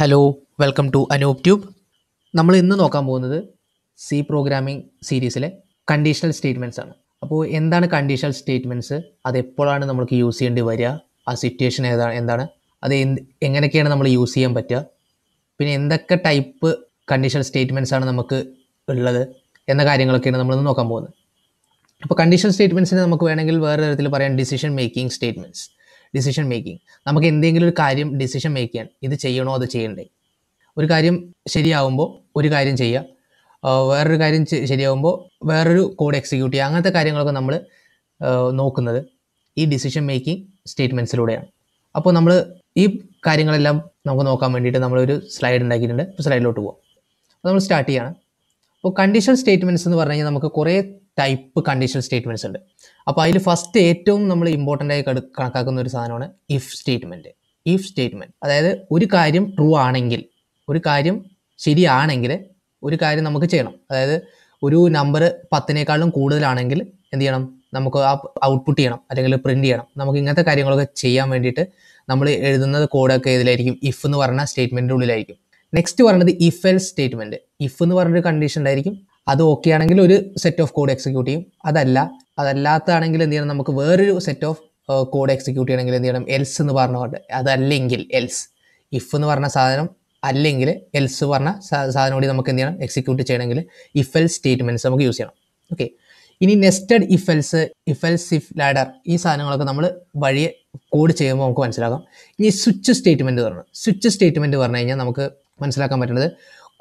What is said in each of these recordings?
hello welcome to Anoop tube നമ്മൾ ഇന്ന് നോക്കാൻ പോകുന്നത് സി പ്രോഗ്രാമിംഗ് സീരീസിലെ കണ്ടീഷണൽ സ്റ്റേറ്റ്മെൻറ്സ് ആണ് അപ്പോൾ എന്താണ് കണ്ടീഷണൽ സ്റ്റേറ്റ്മെൻറ്റ്സ് അത് എപ്പോഴാണ് നമുക്ക് യൂസ് ചെയ്യേണ്ടി വരിക ആ സിറ്റുവേഷൻ ഏതാണ് എന്താണ് അത് എന്ത് എങ്ങനെയൊക്കെയാണ് നമ്മൾ യൂസ് ചെയ്യാൻ പറ്റുക പിന്നെ എന്തൊക്കെ ടൈപ്പ് കണ്ടീഷണൽ സ്റ്റേറ്റ്മെൻറ്റ്സ് ആണ് നമുക്ക് ഉള്ളത് എന്ന കാര്യങ്ങളൊക്കെയാണ് നമ്മളിന്ന് നോക്കാൻ പോകുന്നത് അപ്പോൾ കണ്ടീഷണൽ സ്റ്റേറ്റ്മെൻറ്റ്സിനെ നമുക്ക് വേണമെങ്കിൽ വേറെ തരത്തിൽ പറയാം decision making statements decision making നമുക്ക് എന്തെങ്കിലും ഒരു കാര്യം ഡിസിഷൻ മേക്ക് ചെയ്യാൻ ഇത് ചെയ്യണോ അത് ചെയ്യണ്ടേ ഒരു കാര്യം ശരിയാവുമ്പോൾ ഒരു കാര്യം ചെയ്യുക വേറൊരു കാര്യം ശരിയാവുമ്പോൾ വേറൊരു കോഡ് എക്സിക്യൂട്ട് ചെയ്യുക അങ്ങനത്തെ കാര്യങ്ങളൊക്കെ നമ്മൾ നോക്കുന്നത് ഈ ഡിസിഷൻ മേക്കിംഗ് സ്റ്റേറ്റ്മെൻസിലൂടെയാണ് അപ്പോൾ നമ്മൾ ഈ കാര്യങ്ങളെല്ലാം നമുക്ക് നോക്കാൻ വേണ്ടിയിട്ട് നമ്മളൊരു സ്ലൈഡ് ഉണ്ടാക്കിയിട്ടുണ്ട് സ്ലൈഡിലോട്ട് പോകാം അപ്പോൾ നമ്മൾ സ്റ്റാർട്ട് ചെയ്യാണ് അപ്പോൾ കണ്ടീഷൻ സ്റ്റേറ്റ്മെൻറ്റ്സ് എന്ന് പറഞ്ഞു കഴിഞ്ഞാൽ നമുക്ക് കുറേ ടൈപ്പ് കണ്ടീഷണൽ സ്റ്റേറ്റ്മെൻറ്റ്സ് ഉണ്ട് അപ്പോൾ അതിൽ ഫസ്റ്റ് ഏറ്റവും നമ്മൾ ഇമ്പോർട്ടൻ്റ് ആയി കണക്കാക്കുന്ന ഒരു സാധനമാണ് ഇഫ് സ്റ്റേറ്റ്മെൻറ്റ് ഇഫ് സ്റ്റേറ്റ്മെൻറ്റ് അതായത് ഒരു കാര്യം ട്രൂ ആണെങ്കിൽ ഒരു കാര്യം ശരിയാണെങ്കിൽ ഒരു കാര്യം നമുക്ക് ചെയ്യണം അതായത് ഒരു നമ്പർ പത്തിനേക്കാളും കൂടുതലാണെങ്കിൽ എന്ത് ചെയ്യണം നമുക്ക് ആ ഔട്ട്പുട്ട് ചെയ്യണം അല്ലെങ്കിൽ പ്രിൻ്റ് ചെയ്യണം നമുക്ക് ഇങ്ങനത്തെ കാര്യങ്ങളൊക്കെ ചെയ്യാൻ വേണ്ടിയിട്ട് നമ്മൾ എഴുതുന്നത് കോഡൊക്കെ ഇതിലായിരിക്കും ഇഫ് എന്ന് പറഞ്ഞ സ്റ്റേറ്റ്മെൻറ്റിൻ്റെ ഉള്ളിലായിരിക്കും നെക്സ്റ്റ് പറയുന്നത് ഇഫ് എൽ സ്റ്റേറ്റ്മെൻറ്റ് ഇഫ് എന്ന് പറഞ്ഞൊരു കണ്ടീഷൻ ഉണ്ടായിരിക്കും അത് ഓക്കെ ആണെങ്കിൽ ഒരു സെറ്റ് ഓഫ് കോഡ് എക്സിക്യൂട്ട് ചെയ്യും അതല്ല അതല്ലാത്തതാണെങ്കിൽ എന്ത് ചെയ്യണം നമുക്ക് വേറൊരു സെറ്റ് ഓഫ് കോഡ് എക്സിക്യൂട്ട് ചെയ്യണമെങ്കിൽ എന്ത് ചെയ്യണം എൽസ് എന്ന് പറഞ്ഞുകൊണ്ട് അതല്ലെങ്കിൽ എൽസ് ഇഫ് എന്ന് പറഞ്ഞ സാധനം അല്ലെങ്കിൽ എൽസ് പറഞ്ഞ സാധനം കൂടി നമുക്ക് എന്ത് ചെയ്യണം എക്സിക്യൂട്ട് ചെയ്യണമെങ്കിൽ ഇഫ് എൽസ് സ്റ്റേറ്റ്മെൻറ്റ്സ് നമുക്ക് യൂസ് ചെയ്യണം ഓക്കെ ഇനി nested if else if else if ladder ഈ സാധനങ്ങളൊക്കെ നമ്മൾ വഴിയെ കോഡ് ചെയ്യുമ്പോൾ നമുക്ക് മനസ്സിലാക്കാം ഇനി സ്വിച്ച് സ്റ്റേറ്റ്മെൻറ്റ് പറഞ്ഞു സ്വിച്ച് സ്റ്റേറ്റ്മെൻറ്റ് പറഞ്ഞു കഴിഞ്ഞാൽ നമുക്ക് മനസ്സിലാക്കാൻ പറ്റുന്നത്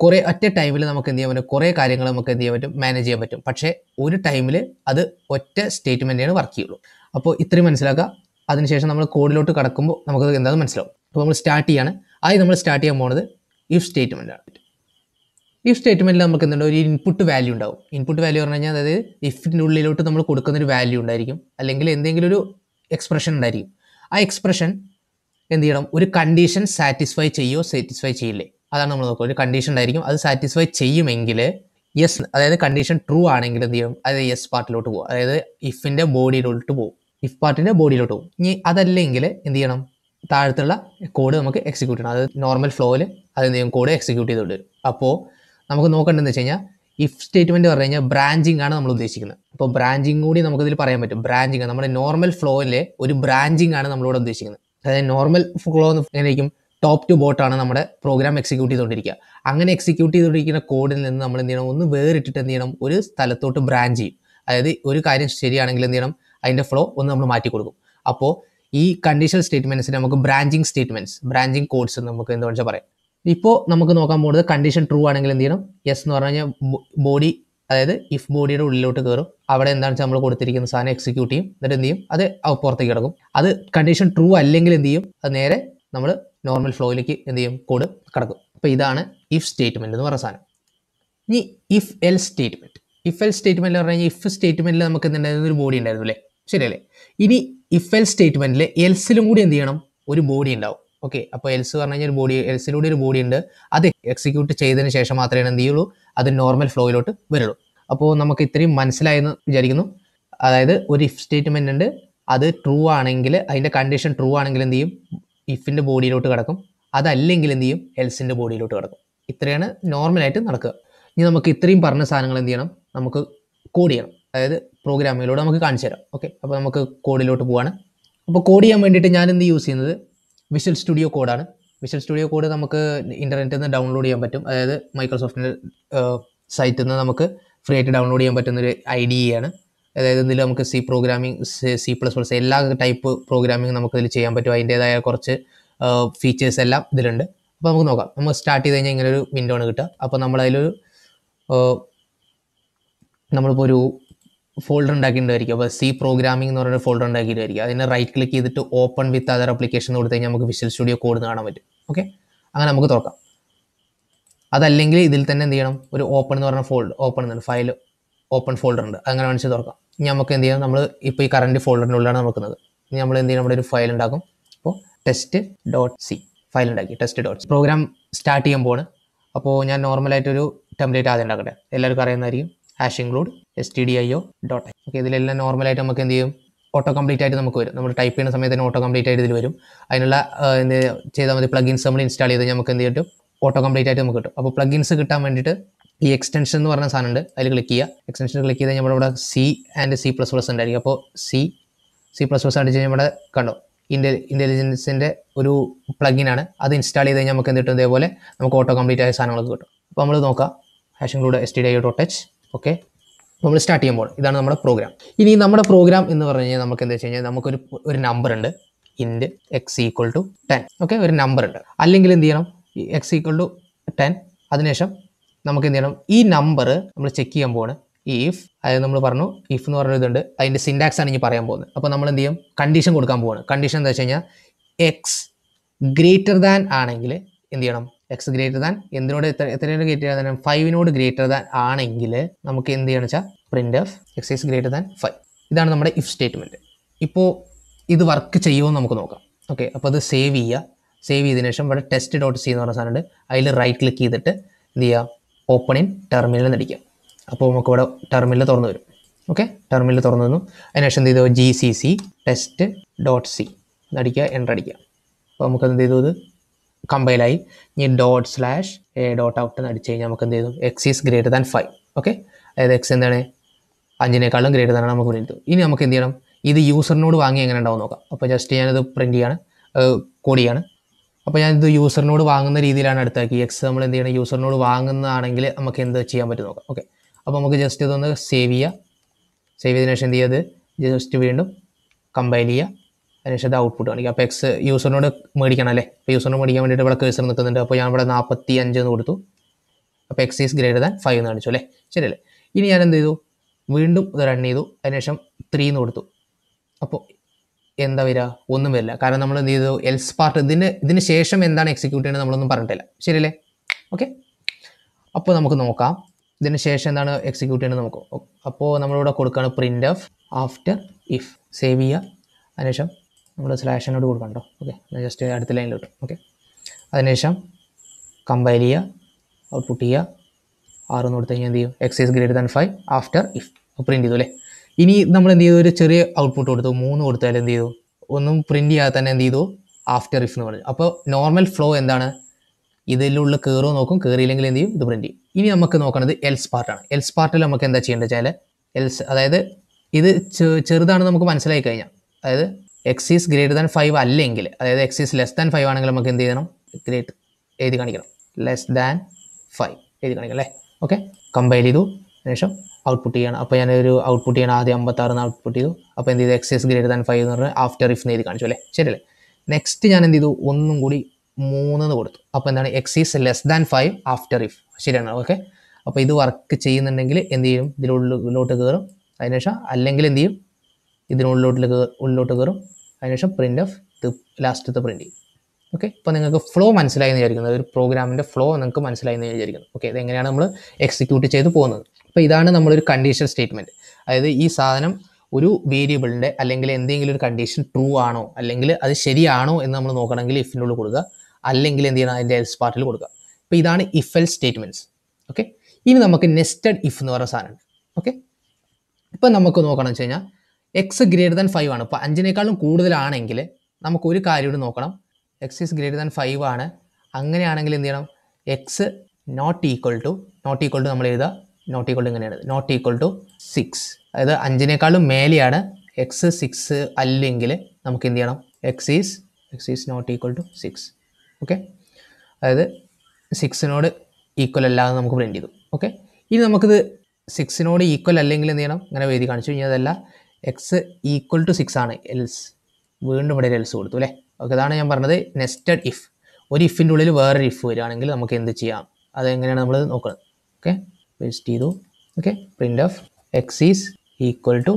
കുറേ ഒറ്റ ടൈമിൽ നമുക്ക് എന്ത് ചെയ്യാൻ പറ്റും കുറേ കാര്യങ്ങൾ നമുക്ക് എന്ത് ചെയ്യാൻ പറ്റും മാനേജ് ചെയ്യാൻ പറ്റും പക്ഷേ ഒരു ടൈമിൽ അത് ഒറ്റ സ്റ്റേറ്റ്മെൻറ്റാണ് വർക്ക് ചെയ്യുള്ളൂ അപ്പോൾ ഇത്രയും മനസ്സിലാക്കുക അതിനുശേഷം നമ്മൾ കോഡിലോട്ട് കടക്കുമ്പോൾ നമുക്ക് എന്താണെന്ന് മനസ്സിലാവും അപ്പോൾ നമ്മൾ സ്റ്റാർട്ട് ചെയ്യാണ് ആദ്യം നമ്മൾ സ്റ്റാർട്ട് ചെയ്യാൻ പോകുന്നത് ഇഫ് സ്റ്റേറ്റ്മെൻറ്റാണ് ഇഫ് സ്റ്റേറ്റ്മെൻറ്റിൽ നമുക്ക് എന്തുണ്ട് ഒരു ഇൻപുട്ട് വാല്യൂ ഉണ്ടാവും ഇൻപുട്ട് വാല്യൂ പറഞ്ഞു കഴിഞ്ഞാൽ അതായത് ഇഫിൻ്റെ ഉള്ളിലോട്ട് നമ്മൾ കൊടുക്കുന്ന ഒരു വാല്യൂ ഉണ്ടായിരിക്കും അല്ലെങ്കിൽ എന്തെങ്കിലും ഒരു എക്സ്പ്രഷൻ ഉണ്ടായിരിക്കും ആ എക്സ്പ്രഷൻ എന്ത് ചെയ്യണം ഒരു കണ്ടീഷൻ സാറ്റിസ്ഫൈ ചെയ്യോ സാറ്റിസ്ഫൈ ചെയ്യില്ലേ അതാണ് നമ്മൾ നോക്കുക ഒരു കണ്ടീഷൻ ഉണ്ടായിരിക്കും അത് സാറ്റിസ്ഫൈ ചെയ്യുമെങ്കിൽ യെസ് അതായത് കണ്ടീഷൻ ട്രൂ ആണെങ്കിൽ എന്ത് ചെയ്യും അതായത് യെസ് പാർട്ടിലോട്ട് പോകും അതായത് ഇഫിൻ്റെ ബോഡിയിലോട്ട് പോകും ഇഫ് പാർട്ടിൻ്റെ ബോഡിയിലോട്ട് പോകും ഇനി അതല്ലെങ്കിൽ എന്ത് ചെയ്യണം താഴത്തുള്ള കോഡ് നമുക്ക് എക്സിക്യൂട്ട് ചെയ്യണം അതായത് നോർമൽ ഫ്ലോയിൽ അത് എന്ത് ചെയ്യും കോഡ് എക്സിക്യൂട്ട് ചെയ്തോണ്ട് വരും അപ്പോൾ നമുക്ക് നോക്കേണ്ടതെന്ന് വെച്ച് കഴിഞ്ഞാൽ ഇഫ് സ്റ്റേറ്റ്മെൻറ്റ് പറഞ്ഞു കഴിഞ്ഞാൽ ബ്രാഞ്ചിങ് ആണ് നമ്മൾ ഉദ്ദേശിക്കുന്നത് അപ്പോൾ ബ്രാഞ്ചിങ് കൂടി നമുക്കിതിൽ പറയാൻ പറ്റും ബ്രാഞ്ചിങ് നമ്മുടെ നോർമൽ ഫ്ലോയിലെ ഒരു ബ്രാഞ്ചിങ് ആണ് നമ്മളിവിടെ ഉദ്ദേശിക്കുന്നത് അതായത് നോർമൽ ഫ്ലോ എന്ന് എങ്ങനെയായിരിക്കും ടോപ്പ് ടു ബോട്ടാണ് നമ്മുടെ പ്രോഗ്രാം എക്സിക്യൂട്ട് ചെയ്തുകൊണ്ടിരിക്കുക അങ്ങനെ എക്സിക്യൂട്ട് ചെയ്തുകൊണ്ടിരിക്കുന്ന കോഡിൽ നിന്ന് നമ്മൾ എന്ത് ചെയ്യണം ഒന്ന് വേറിട്ടിട്ട് എന്ത് ചെയ്യണം ഒരു സ്ഥലത്തോട്ട് ബ്രാഞ്ച് ചെയ്യും അതായത് ഒരു കാര്യം ശരിയാണെങ്കിൽ എന്ത് ചെയ്യണം അതിൻ്റെ ഫ്ലോ ഒന്ന് നമ്മൾ മാറ്റി കൊടുക്കും അപ്പോൾ ഈ കണ്ടീഷണൽ സ്റ്റേറ്റ്മെൻറ്റ്സിന് നമുക്ക് ബ്രാഞ്ചിങ് സ്റ്റേറ്റ്മെൻറ്റ്സ് ബ്രാഞ്ചിങ് കോഡ്സ് നമുക്ക് എന്താ വെച്ചാൽ പറയാം ഇപ്പോൾ നമുക്ക് നോക്കാൻ പോകുന്നത് കണ്ടീഷൻ ട്രൂ ആണെങ്കിൽ എന്ത് ചെയ്യണം യെസ് എന്ന് പറഞ്ഞു കഴിഞ്ഞാൽ ബോഡി അതായത് ഇഫ് ബോഡിയുടെ ഉള്ളിലോട്ട് കയറും അവിടെ എന്താണ് വെച്ചാൽ നമ്മൾ കൊടുത്തിരിക്കുന്ന സാധനം എക്സിക്യൂട്ട് ചെയ്യും എന്നിട്ട് എന്ത് ചെയ്യും അത് പുറത്തേക്ക് കിടക്കും അത് കണ്ടീഷൻ ട്രൂ അല്ലെങ്കിൽ എന്ത് ചെയ്യും അത് നേരെ നമ്മൾ നോർമൽ ഫ്ലോയിലേക്ക് എന്ത് ചെയ്യും കോഡ് കിടക്കും അപ്പോൾ ഇതാണ് ഇഫ് സ്റ്റേറ്റ്മെൻറ്റ് എന്ന് പറയുന്ന സാധനം ഇനി if else statement if else statement എന്ന് പറഞ്ഞു കഴിഞ്ഞാൽ ഇഫ് സ്റ്റേറ്റ്മെൻറ്റിൽ നമുക്ക് എന്തുണ്ടായിരുന്നു ഒരു ബോഡി ഉണ്ടായിരുന്നു അല്ലേ ശരിയല്ലേ ഇനി ഇഫ് എൽ സ്റ്റേറ്റ്മെൻറ്റിൽ എൽസിലും കൂടി എന്ത് ചെയ്യണം ഒരു ബോഡി ഉണ്ടാവും ഓക്കെ അപ്പോൾ എൽസ് പറഞ്ഞു കഴിഞ്ഞാൽ ഒരു ബോഡി എൽസിലൂടെ ഒരു ബോഡി ഉണ്ട് അത് എക്സിക്യൂട്ട് ചെയ്തതിന് ശേഷം മാത്രമേ എന്ത് ചെയ്യുള്ളൂ അത് നോർമൽ ഫ്ലോയിലോട്ട് വരുള്ളൂ അപ്പോൾ നമുക്ക് ഇത്രയും മനസ്സിലായെന്ന് വിചാരിക്കുന്നു അതായത് ഒരു ഇഫ് സ്റ്റേറ്റ്മെൻറ്റ് ഉണ്ട് അത് ട്രൂ ആണെങ്കിൽ അതിൻ്റെ കണ്ടീഷൻ ട്രൂ ആണെങ്കിൽ എന്ത് ചെയ്യും ഇഫിൻ്റെ ബോഡിയിലോട്ട് കിടക്കും അതല്ലെങ്കിൽ എന്ത് ചെയ്യും എൽസിൻ്റെ ബോഡിയിലോട്ട് കിടക്കും ഇത്രയാണ് നോർമലായിട്ട് നടക്കുക ഇനി നമുക്ക് ഇത്രയും പറഞ്ഞ സാധനങ്ങൾ എന്ത് ചെയ്യണം നമുക്ക് കോഡ് ചെയ്യണം അതായത് പ്രോഗ്രാമിലൂടെ നമുക്ക് കാണിച്ചു തരാം ഓക്കെ അപ്പോൾ നമുക്ക് കോഡിലോട്ട് പോവാണ് അപ്പോൾ കോഡ് ചെയ്യാൻ വേണ്ടിയിട്ട് ഞാൻ എന്ത് യൂസ് ചെയ്യുന്നത് വിഷൽ സ്റ്റുഡിയോ കോഡാണ് വിഷൽ സ്റ്റുഡിയോ കോഡ് നമുക്ക് ഇൻ്റർനെറ്റിൽ നിന്ന് ഡൗൺലോഡ് ചെയ്യാൻ പറ്റും അതായത് മൈക്രോസോഫ്റ്റിൻ്റെ സൈറ്റിൽ നിന്ന് നമുക്ക് ഫ്രീ ആയിട്ട് ഡൗൺലോഡ് ചെയ്യാൻ പറ്റുന്നൊരു ഐ ഡി ആണ് അതായത് ഇതിൽ നമുക്ക് C programming C plus plus എല്ലാ ടൈപ്പ് പ്രോഗ്രാമിംഗ് നമുക്ക് ഇതിൽ ചെയ്യാൻ പറ്റും അതിൻ്റേതായ കുറച്ച് ഫീച്ചേഴ്സ് എല്ലാം ഇതിലുണ്ട് അപ്പോൾ നമുക്ക് നോക്കാം നമ്മൾ സ്റ്റാർട്ട് ചെയ്ത് കഴിഞ്ഞാൽ ഇങ്ങനെ ഒരു വിൻഡോ ആണ് കിട്ടുക അപ്പോൾ നമ്മളതിലൊരു നമ്മളിപ്പോൾ ഒരു ഫോൾഡർ ഉണ്ടാക്കിയിട്ടുണ്ടായിരിക്കും അപ്പോൾ സി പ്രോഗ്രാമിംഗ് എന്ന് പറയുന്ന ഫോൾഡർ ഉണ്ടാക്കിയിട്ടായിരിക്കും അതിനെ റൈറ്റ് ക്ലിക്ക് ചെയ്തിട്ട് ഓപ്പൺ വിത്ത് അതർ അപ്ലിക്കേഷൻ കൊടുത്തു കഴിഞ്ഞാൽ നമുക്ക് വിഷ്വൽ സ്റ്റുഡിയോ കോഡ് കാണാൻ പറ്റും ഓക്കെ അങ്ങനെ നമുക്ക് തുറക്കാം അതല്ലെങ്കിൽ ഇതിൽ തന്നെ എന്ത് ചെയ്യണം ഒരു ഓപ്പൺ എന്ന് പറഞ്ഞ ഫോൾഡ് ഓപ്പൺ എന്ന് ഫയൽ ഓപ്പൺ ഫോൾഡർ ഉണ്ട് അങ്ങനെ കാണിച്ച് തുറക്കാം ഇനി നമുക്ക് എന്ത് ചെയ്യാം നമ്മൾ ഇപ്പോൾ ഈ കറണ്ട് ഫോൾഡറിനുള്ളിലാണ് നോക്കുന്നത് ഇനി നമ്മൾ എന്ത് ചെയ്യാം നമ്മുടെ ഒരു ഫയൽ ഉണ്ടാക്കും അപ്പോൾ ടെസ്റ്റ് ഡോട്ട് സി ഫയൽ ഉണ്ടാക്കി test dot C program start ചെയ്യുമ്പോൾ അപ്പോൾ ഞാൻ നോർമലായിട്ടൊരു ടെംപ്ലേറ്റ് ആദ്യം ഉണ്ടാക്കട്ടെ എല്ലാവർക്കും അറിയുന്നതായിരിക്കും hash include S T D I O dot okay ഇതിലെല്ലാം നോർമലായിട്ട് നമുക്ക് എന്ത് ചെയ്യും ഓട്ടോ കംപ്ലീറ്റ് ആയിട്ട് നമുക്ക് വരും നമ്മൾ ടൈപ്പ് ചെയ്യുന്ന സമയത്ത് തന്നെ ഓട്ടോ കംപ്ലീറ്റ് ആയിട്ട് ഇതിൽ വരും അതിനുള്ള എന്ത് ചെയ്താൽ മതി പ്ലഗിൻസ് നമ്മൾ ഇൻസ്റ്റാൾ ചെയ്ത് നമുക്ക് എന്ത് ചെയ്യും ഓട്ടോ കംപ്ലീറ്റ് ആയിട്ട് നമുക്ക് കിട്ടും അപ്പോൾ പ്ലഗിൻസ് കിട്ടാൻ വേണ്ടിയിട്ട് ഈ എക്സ്റ്റൻഷൻ എന്ന് പറഞ്ഞ സാധനം ഉണ്ട് അതിൽ ക്ലിക്ക് ചെയ്യുക എക്സ്റ്റൻഷൻ ക്ലിക്ക് ചെയ്ത് നമ്മുടെ ഇവിടെ C and C plus plus ഉണ്ടായിരിക്കും അപ്പോൾ സി സി പ്ലസ് പ്ലസ് അടിച്ച് നമ്മുടെ കണ്ടോ ഇൻ്റൽ ഇൻ്റലിജൻസിൻ്റെ ഒരു പ്ലഗിനാണ് അത് ഇൻസ്റ്റാൾ ചെയ്ത് കഴിഞ്ഞാൽ നമുക്ക് എന്ത് കിട്ടും ഇതേപോലെ നമുക്ക് ഓട്ടോ കംപ്ലീറ്റ് ആയ സാധനങ്ങൾക്ക് കിട്ടും അപ്പോൾ നമ്മൾ നോക്കാം hash include S T D dot H okay നമ്മൾ സ്റ്റാർട്ട് ചെയ്യുമ്പോൾ ഇതാണ് നമ്മുടെ പ്രോഗ്രാം ഇനി നമ്മുടെ പ്രോഗ്രാം എന്ന് പറഞ്ഞു കഴിഞ്ഞാൽ നമുക്ക് എന്താ വെച്ച് കഴിഞ്ഞാൽ നമുക്കൊരു ഒരു നമ്പർ ഉണ്ട് int x equal to ten okay ഒരു നമ്പർ ഉണ്ട് അല്ലെങ്കിൽ എന്ത് ചെയ്യണം എക്സ് ഈക്വൾ ടു ടെൻ അതിനുശേഷം നമുക്ക് എന്ത് ചെയ്യണം ഈ നമ്പർ നമ്മൾ ചെക്ക് ചെയ്യാൻ പോവാണ് ഈഫ് അതായത് നമ്മൾ പറഞ്ഞു ഇഫ് എന്ന് പറഞ്ഞ ഇതുണ്ട് അതിൻ്റെ സിൻഡാക്സ് ആണ് ഇനി പറയാൻ പോകുന്നത് അപ്പോൾ നമ്മൾ എന്ത് ചെയ്യും കണ്ടീഷൻ കൊടുക്കാൻ പോവാണ് കണ്ടീഷൻ എന്താ വെച്ച് കഴിഞ്ഞാൽ എക്സ് ഗ്രേറ്റർ ദാൻ ആണെങ്കിൽ എന്ത് ചെയ്യണം എക്സ് ഗ്രേറ്റർ ദാൻ എന്തിനോട് എത്ര എത്രയോട് ഗ്രേറ്റർ ദാൻ ഫൈവിനോട് ഗ്രേറ്റർ ദാൻ ആണെങ്കിൽ നമുക്ക് എന്ത് ചെയ്യണം വെച്ചാൽ print f x is greater than five ഇതാണ് നമ്മുടെ ഇഫ് സ്റ്റേറ്റ്മെൻറ്റ് ഇപ്പോൾ ഇത് വർക്ക് ചെയ്യുമോ നമുക്ക് നോക്കാം ഓക്കെ അപ്പോൾ അത് സേവ് ചെയ്യുക സേവ് ചെയ്തതിന് ശേഷം ഇവിടെ ടെസ്റ്റ് ഡോട്ട് സി എന്ന് പറഞ്ഞ സാധനം ഉണ്ട് അതിൽ റൈറ്റ് ക്ലിക്ക് ചെയ്തിട്ട് എന്ത് ചെയ്യുക ഓപ്പൺ ഇൻ ടെർമിനൽ നടിക്കുക അപ്പോൾ നമുക്ക് ഇവിടെ ടെർമിനൽ തുറന്നു വരും ഓക്കെ ടെർമിനൽ തുറന്നു വന്നു അതിനുശേഷം എന്ത് ചെയ്തു G C C test dot C നടിക്കുക എൻ്റർ അടിക്കുക അപ്പോൾ നമുക്ക് എന്ത് ചെയ്തു ഇത് കമ്പൈലായി ഇനി dot slash a dot out എന്ന് അടിച്ച് കഴിഞ്ഞാൽ നമുക്ക് എന്ത് ചെയ്തു x is greater than five okay അതായത് എക്സ് എന്താണ് അഞ്ചിനേക്കാളും ഗ്രേറ്റർ ദാനാണ് നമുക്ക് വിളിക്കും ഇനി നമുക്ക് എന്ത് ചെയ്യണം ഇത് യൂസറിനോട് വാങ്ങി എങ്ങനെ ഉണ്ടാവും നോക്കാം അപ്പോൾ ജസ്റ്റ് ഞാനത് പ്രിൻ്റ് ചെയ്യാണ് കൂടിയാണ് അപ്പോൾ ഞാനിത് യൂസറിനോട് വാങ്ങുന്ന രീതിയിലാണ് അടുത്താക്കി എക്സ് നമ്മൾ എന്ത് ചെയ്യണം യൂസറിനോട് വാങ്ങുന്നതാണെങ്കിൽ നമുക്ക് എന്ത് ചെയ്യാൻ പറ്റും നോക്കാം ഓക്കെ അപ്പോൾ നമുക്ക് ജസ്റ്റ് ഇതൊന്ന് സേവ് ചെയ്യുക സേവ് ചെയ്തതിനു ശേഷം എന്ത് ചെയ്യുക ജസ്റ്റ് വീണ്ടും കമ്പൈൽ ചെയ്യുക അതിനുശേഷം അത് ഔട്ട്പുട്ട് കാണിക്കുക അപ്പോൾ എക്സ് യൂസറിനോട് മേടിക്കണം അല്ലേ അപ്പോൾ യൂസറിനോട് മേടിക്കാൻ വേണ്ടിയിട്ട് ഇവിടെ കേസർ നിൽക്കുന്നുണ്ട് അപ്പോൾ ഞാൻ ഇവിടെ നാൽപ്പത്തി അഞ്ച് എന്ന് കൊടുത്തു അപ്പോൾ x is greater than five എന്ന് കാണിച്ചു അല്ലേ ശരിയല്ലേ ഇനി ഞാൻ എന്ത് ചെയ്തു വീണ്ടും ഇത് റൺ ചെയ്തു അതിനുശേഷം ത്രീ എന്ന് കൊടുത്തു അപ്പോൾ എന്താ വരിക ഒന്നും വരില്ല കാരണം നമ്മൾ എന്ത് ചെയ്തു എൽസ് പാർട്ട് ഇതിന് ഇതിന് ശേഷം എന്താണ് എക്സിക്യൂട്ട് ചെയ്യുന്നത് നമ്മളൊന്നും പറഞ്ഞിട്ടില്ല ശരിയല്ലേ ഓക്കെ അപ്പോൾ നമുക്ക് നോക്കാം ഇതിന് ശേഷം എന്താണ് എക്സിക്യൂട്ട് ചെയ്യുന്നത് നമുക്ക് അപ്പോൾ നമ്മളിവിടെ കൊടുക്കുകയാണ് print of after if save ചെയ്യുക അതിനുശേഷം നമ്മൾ സ്ലാഷനോട് കൊടുക്കണ്ടോ കേട്ടോ ഓക്കെ ജസ്റ്റ് അടുത്ത ലൈനിൽ കിട്ടും ഓക്കെ അതിനുശേഷം കമ്പൈൽ ചെയ്യുക ഔട്ട്പുട്ട് ചെയ്യുക ആറ് കൊടുത്ത് കഴിഞ്ഞാൽ എന്ത് ചെയ്യും x is greater than five after if print ചെയ്തു അല്ലേ ഇനി നമ്മൾ എന്ത് ചെയ്തു ഒരു ചെറിയ ഔട്ട്പുട്ട് കൊടുത്തു മൂന്ന് കൊടുത്താൽ എന്ത് ചെയ്തു ഒന്നും പ്രിൻ്റ് ചെയ്യാതെ തന്നെ എന്ത് ചെയ്തു ആഫ്റ്റർ ഇഫ് എന്ന് പറഞ്ഞു അപ്പോൾ നോർമൽ ഫ്ലോ എന്താണ് ഇതിലുള്ള കയറുമോ നോക്കും കയറിയില്ലെങ്കിൽ എന്ത് ചെയ്യും ഇത് പ്രിൻറ്റ് ചെയ്യും ഇനി നമുക്ക് നോക്കണത് എൽസ് പാർട്ടാണ് എൽസ് പാർട്ടിൽ നമുക്ക് എന്താ ചെയ്യേണ്ടത് വെച്ചാൽ എൽസ് അതായത് ഇത് ചെറുതാണ് നമുക്ക് മനസ്സിലായി കഴിഞ്ഞാൽ അതായത് x is greater than five അല്ലെങ്കിൽ അതായത് x is less than five ആണെങ്കിൽ നമുക്ക് എന്ത് ചെയ്യണം ഗ്രേറ്റ് എഴുതി കാണിക്കണം ലെസ് ദാൻ ഫൈവ് എഴുതി കാണിക്കണം അല്ലേ ഓക്കെ കമ്പൈൽ ചെയ്തു ശേഷം ഔട്ട്പുട്ട് ചെയ്യണം അപ്പോൾ ഞാനൊരു ഔട്ട്പുട്ട് ചെയ്യണം ആദ്യം അമ്പത്താറിന്ന് ഔട്ട്പുട്ട് ചെയ്തു അപ്പോൾ എന്ത് ചെയ്തു എക്സൈസ് ഗ്രേറ്റർ ദാൻ ഫൈവ് എന്ന് പറഞ്ഞാൽ ആഫ്റ്റർ ഇഫ് നേരി കാണിച്ചു അല്ലേ ശരിയല്ലേ നെക്സ്റ്റ് ഞാൻ എന്ത് ചെയ്തു ഒന്നും കൂടി മൂന്നെന്ന് കൊടുത്തു അപ്പോൾ എന്താണ് is less than five after if ശരിയാണ് ഓക്കെ അപ്പോൾ ഇത് വർക്ക് ചെയ്യുന്നുണ്ടെങ്കിൽ എന്ത് ചെയ്യും ഇതിലുള്ളിലോട്ട് കയറും അതിനുശേഷം അല്ലെങ്കിൽ എന്ത് ചെയ്യും ഇതിനുള്ളിലോട്ട് ഉള്ളിലോട്ട് കയറും അതിനുശേഷം പ്രിൻ്റ് ഓഫ് ഇത് ലാസ്റ്റത്തെ പ്രിൻ്റ് ചെയ്യും ഓക്കെ ഇപ്പോൾ നിങ്ങൾക്ക് ഫ്ലോ മനസ്സിലായി എന്ന് വിചാരിക്കുന്നത് ഒരു പ്രോഗ്രാമിൻ്റെ ഫ്ലോ നിങ്ങൾക്ക് മനസ്സിലായി എന്ന് വിചാരിക്കുന്നു ഓക്കെ ഇതെങ്ങനെയാണ് നമ്മൾ എക്സിക്യൂട്ട് ചെയ്ത് പോകുന്നത് അപ്പോൾ ഇതാണ് നമ്മളൊരു കണ്ടീഷൻ സ്റ്റേറ്റ്മെൻറ്റ് അതായത് ഈ സാധനം ഒരു വേരിയബിളിൻ്റെ അല്ലെങ്കിൽ എന്തെങ്കിലും ഒരു കണ്ടീഷൻ ട്രൂ ആണോ അല്ലെങ്കിൽ അത് ശരിയാണോ എന്ന് നമ്മൾ നോക്കണമെങ്കിൽ ഇഫിൻ്റെ ഉള്ളിൽ കൊടുക്കുക അല്ലെങ്കിൽ എന്ത് ചെയ്യണം അതിൻ്റെ എൽസ് പാർട്ടിൽ കൊടുക്കുക അപ്പോൾ ഇതാണ് ഇഫ് എൽ സ്റ്റേറ്റ്മെൻറ്റ്സ് ഓക്കെ ഇനി നമുക്ക് നെസ്റ്റഡ് ഇഫ് എന്ന് പറയുന്ന സാധനമുണ്ട് ഓക്കെ ഇപ്പം നമുക്ക് നോക്കണം വെച്ച് കഴിഞ്ഞാൽ എക്സ് ഗ്രേറ്റർ ദാൻ ഫൈവ് ആണ് ഇപ്പോൾ അഞ്ചിനേക്കാളും കൂടുതലാണെങ്കിൽ നമുക്ക് ഒരു കാര്യം കൂടി നോക്കണം x is greater than five ആണ് അങ്ങനെയാണെങ്കിൽ എന്ത് ചെയ്യണം x not equal to not equal to നമ്മൾ എഴുതുക നോട്ട് ഈക്വൾ ഇങ്ങനെയാണ് നോട്ട് ഈക്വൾ ടു സിക്സ് അതായത് അഞ്ചിനേക്കാളും മേലെയാണ് എക്സ് സിക്സ് അല്ലെങ്കിൽ നമുക്ക് എന്ത് ചെയ്യണം x is x is not equal to six okay അതായത് സിക്സിനോട് ഈക്വൽ അല്ലാതെ നമുക്ക് പ്രിൻ്റ് ചെയ്തു ഓക്കെ ഇനി നമുക്കിത് സിക്സിനോട് ഈക്വൽ അല്ലെങ്കിൽ എന്ത് ചെയ്യണം ഇങ്ങനെ എഴുതി കാണിച്ചു കഴിഞ്ഞാൽ അതല്ല എക്സ് ഈക്വൽ ടു സിക്സ് ആണ് എൽസ് വീണ്ടും ഇവിടെ എൽസ് കൊടുത്തു അല്ലേ ഓക്കെ അതാണ് ഞാൻ പറഞ്ഞത് നെസ്റ്റഡ് ഇഫ് ഒരു ഇഫിൻ്റെ ഉള്ളിൽ വേറൊരു ഇഫ് വരികയാണെങ്കിൽ നമുക്ക് എന്ത് ചെയ്യാം അതെങ്ങനെയാണ് നമ്മൾ നോക്കുന്നത് ഓക്കെ പേസ്റ്റ് ചെയ്തു okay print of x is equal to